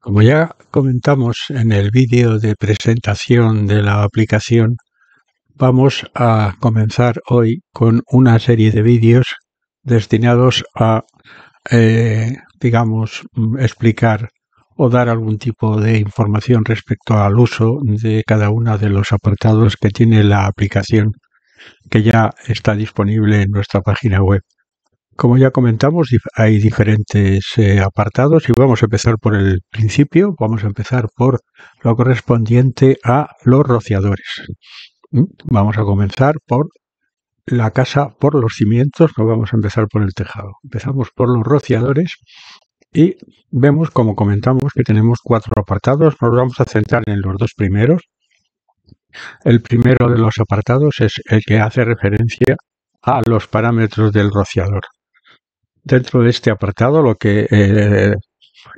Como ya comentamos en el vídeo de presentación de la aplicación, vamos a comenzar hoy con una serie de vídeos destinados a, eh, digamos, explicar o dar algún tipo de información respecto al uso de cada uno de los apartados que tiene la aplicación que ya está disponible en nuestra página web. Como ya comentamos, hay diferentes eh, apartados y vamos a empezar por el principio, vamos a empezar por lo correspondiente a los rociadores. ¿Mm? Vamos a comenzar por la casa, por los cimientos, no vamos a empezar por el tejado. Empezamos por los rociadores y vemos, como comentamos, que tenemos cuatro apartados. Nos vamos a centrar en los dos primeros. El primero de los apartados es el que hace referencia a los parámetros del rociador dentro de este apartado lo que eh,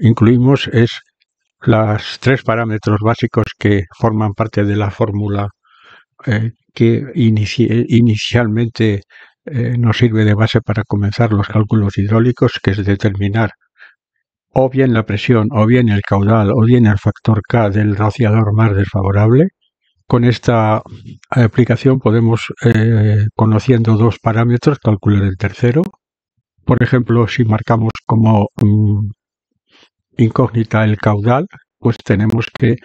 incluimos es los tres parámetros básicos que forman parte de la fórmula eh, que inicialmente eh, nos sirve de base para comenzar los cálculos hidráulicos, que es determinar o bien la presión, o bien el caudal, o bien el factor K del rociador más desfavorable. Con esta aplicación podemos, conociendo dos parámetros, calcular el tercero. Por ejemplo, si marcamos como mm, incógnita el caudal, pues tenemos que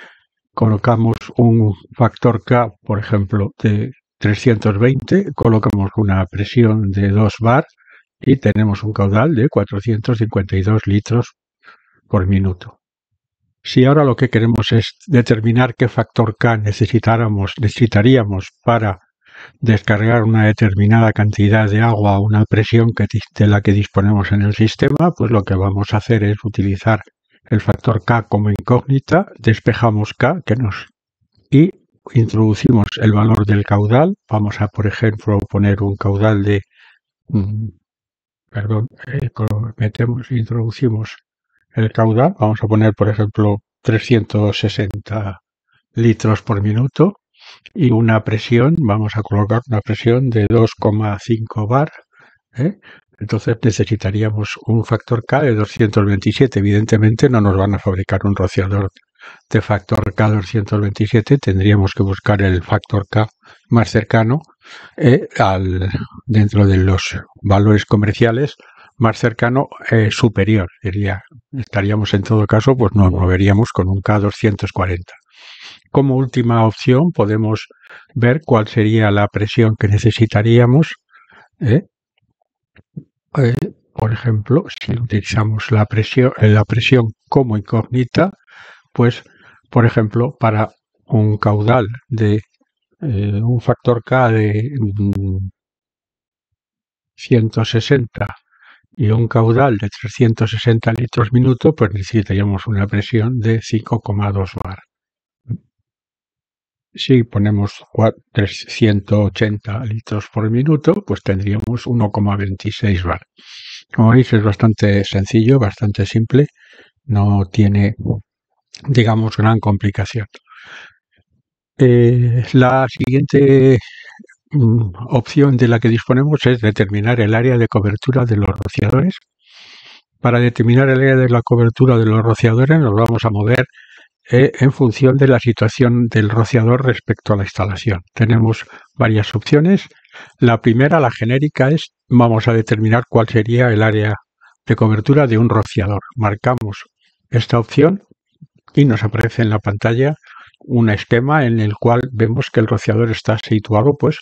colocamos un factor K, por ejemplo, de 320, colocamos una presión de 2 bar y tenemos un caudal de 452 litros por minuto. Si ahora lo que queremos es determinar qué factor K necesitaríamos para descargar una determinada cantidad de agua a una presión que, de la que disponemos en el sistema, pues lo que vamos a hacer es utilizar el factor K como incógnita, despejamos K que nos, y introducimos el valor del caudal. Vamos a, por ejemplo, poner un caudal de... Mm, perdón, eh, metemos, introducimos el caudal. Vamos a poner, por ejemplo, 360 litros por minuto y una presión, vamos a colocar una presión de 2,5 bar. ¿eh? Entonces necesitaríamos un factor K de 227. Evidentemente no nos van a fabricar un rociador de factor K 227. Tendríamos que buscar el factor K más cercano eh, al, dentro de los valores comerciales más cercano eh, superior, Estaríamos en todo caso, pues nos moveríamos con un K240. Como última opción podemos ver cuál sería la presión que necesitaríamos. ¿eh? Eh, por ejemplo, si utilizamos la presión, eh, la presión como incógnita, pues, por ejemplo, para un caudal de un factor K de 160 mm, y un caudal de 360 litros minuto, pues necesitaríamos una presión de 5,2 bar si ponemos 380 litros por minuto, pues tendríamos 1,26 bar. Como veis es bastante sencillo, bastante simple, no tiene, digamos, gran complicación. Eh, la siguiente mm, opción de la que disponemos es determinar el área de cobertura de los rociadores. Para determinar el área de la cobertura de los rociadores nos vamos a mover eh, en función de la situación del rociador respecto a la instalación. Tenemos varias opciones. La primera, la genérica, es vamos a determinar cuál sería el área de cobertura de un rociador. Marcamos esta opción y nos aparece en la pantalla un esquema en el cual vemos que el rociador está situado pues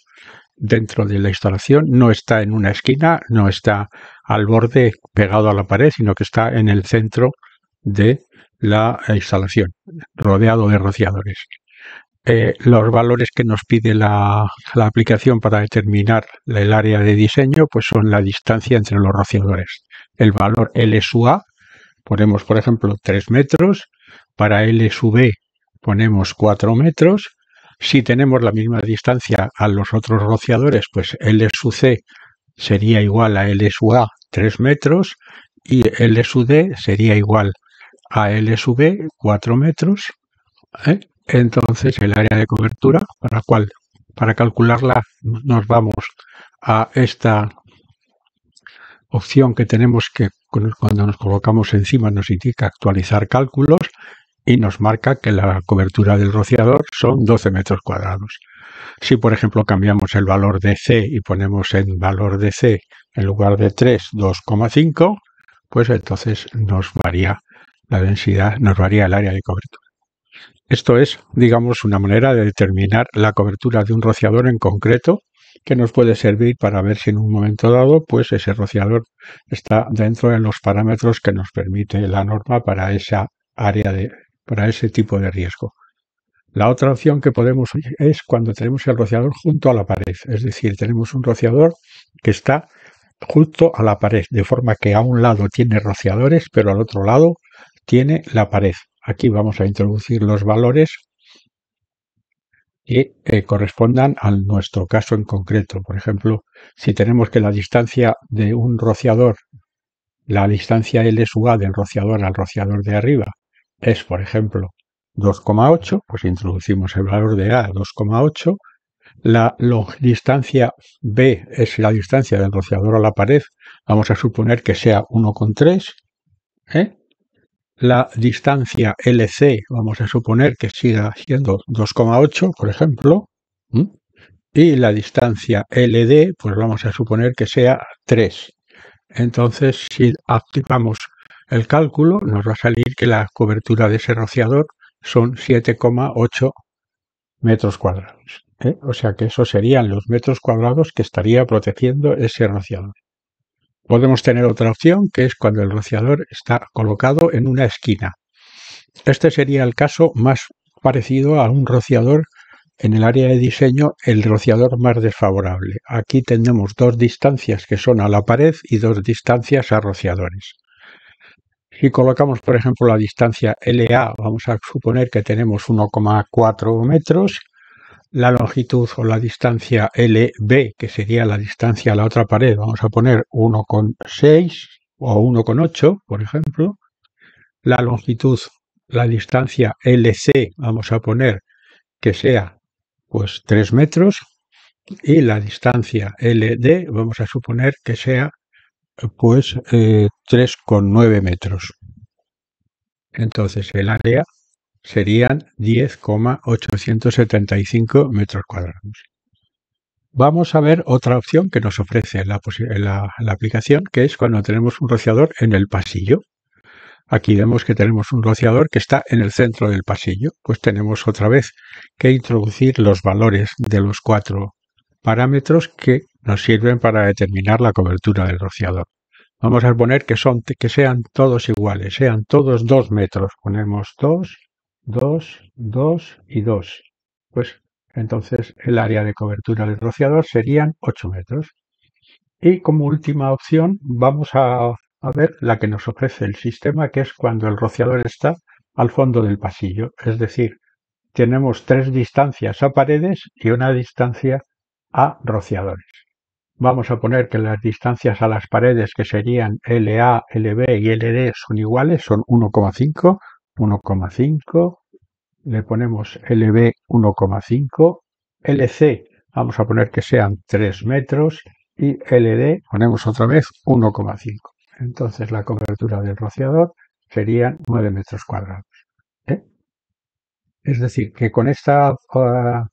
dentro de la instalación, no está en una esquina, no está al borde pegado a la pared, sino que está en el centro de la instalación, rodeado de rociadores. Eh, los valores que nos pide la, aplicación para determinar el área de diseño pues son la distancia entre los rociadores. El valor LSUA, ponemos por ejemplo 3 metros, para LsuB ponemos 4 metros, si tenemos la misma distancia a los otros rociadores, pues LSUC sería igual a LSUA 3 metros y LSUD sería igual a LSV 4 e, metros. ¿eh? Entonces el área de cobertura, para cual, para calcularla nos vamos a esta opción que tenemos que cuando nos colocamos encima nos indica actualizar cálculos y nos marca que la cobertura del rociador son 12 metros cuadrados. Si por ejemplo cambiamos el valor de C y ponemos en valor de C en lugar de 3, 2,5, pues entonces nos varía la densidad nos varía el área de cobertura. Esto es, digamos, una manera de determinar la cobertura de un rociador en concreto que nos puede servir para ver si en un momento dado pues ese rociador está dentro de los parámetros que nos permite la norma para esa área de para ese tipo de riesgo. La otra opción que podemos es cuando tenemos el rociador junto a la pared, es decir, tenemos un rociador que está junto a la pared, de forma que a un lado tiene rociadores, pero al otro lado tiene la pared. Aquí vamos a introducir los valores que eh, correspondan a nuestro caso en concreto. Por ejemplo, si tenemos que la distancia de un rociador, la distancia L sub A del rociador al rociador de arriba es, por ejemplo, 2,8, pues introducimos el valor de A, 2,8. La distancia B es la distancia del rociador a la pared. Vamos a suponer que sea 1,3. ¿eh? la distancia LC, vamos a suponer que siga siendo 2,8, por ejemplo, y la distancia LD, pues vamos a suponer que sea 3. Entonces, si activamos el cálculo, nos va a salir que la cobertura de ese rociador son 7,8 metros cuadrados. ¿eh? O sea que esos serían los metros cuadrados que estaría protegiendo ese rociador. Podemos tener otra opción, que es cuando el rociador está colocado en una esquina. Este sería el caso más parecido a un rociador en el área de diseño, el rociador más desfavorable. Aquí tenemos dos distancias que son a la pared y dos distancias a rociadores. Si colocamos, por ejemplo, la distancia LA, vamos a suponer que tenemos 1,4 metros la longitud o la distancia LB, que sería la distancia a la otra pared, vamos a poner 1,6 o 1,8, por ejemplo. La longitud, la distancia LC, vamos a poner que sea pues 3 metros. Y la distancia LD, vamos a suponer que sea pues 3,9 eh, metros. Entonces el área serían 10,875 metros cuadrados. Vamos a ver otra opción que nos ofrece la, aplicación, que es cuando tenemos un rociador en el pasillo. Aquí vemos que tenemos un rociador que está en el centro del pasillo. Pues tenemos otra vez que introducir los valores de los cuatro parámetros que nos sirven para determinar la cobertura del rociador. Vamos a poner que, son, que sean todos iguales, sean todos 2 metros. Ponemos 2 2, 2 y 2. Pues entonces el área de cobertura del rociador serían 8 metros. Y como última opción vamos a, a ver la que nos ofrece el sistema, que es cuando el rociador está al fondo del pasillo. Es decir, tenemos tres distancias a paredes y una distancia a rociadores. Vamos a poner que las distancias a las paredes, que serían LA, LB y LD, son iguales, son 1,5 1,5, le ponemos LB 1,5, LC vamos a poner que sean 3 metros y LD ponemos otra vez 1,5. Entonces la cobertura del rociador serían 9 metros cuadrados. ¿eh? Es decir, que con esta ah,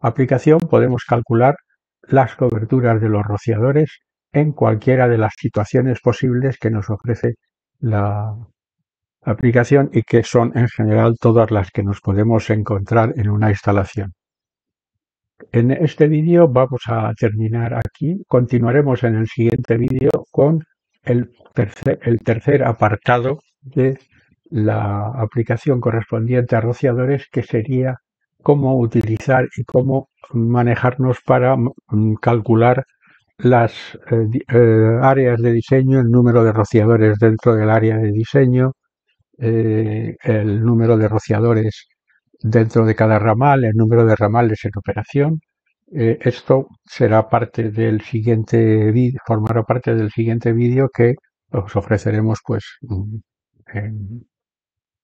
aplicación podemos calcular las coberturas de los rociadores en cualquiera de las situaciones posibles que nos ofrece la, aplicación y que son en general todas las que nos podemos encontrar en una instalación. En este vídeo vamos a terminar aquí. Continuaremos en el siguiente vídeo con el tercer, apartado de la aplicación correspondiente a rociadores, que sería cómo utilizar y cómo manejarnos para mm, mm, calcular las eh, eh, áreas de diseño, el número de rociadores dentro del área de diseño, eh, el número de rociadores dentro de cada ramal, el número de ramales en operación. Eh, esto será parte del siguiente vídeo, formará parte del siguiente vídeo que os ofreceremos pues mm, en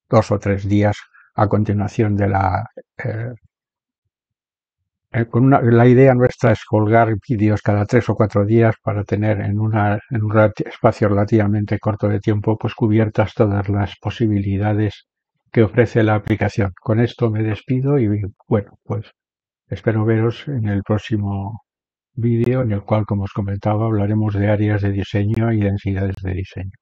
dos o tres días a continuación de la eh, eh, la idea nuestra es colgar vídeos cada tres o cuatro días para tener en, una, un espacio relativamente corto de tiempo pues cubiertas todas las posibilidades que ofrece la aplicación. Con esto me despido y bueno, pues espero veros en el próximo vídeo en el cual, como os comentaba, hablaremos de áreas de diseño y densidades de diseño.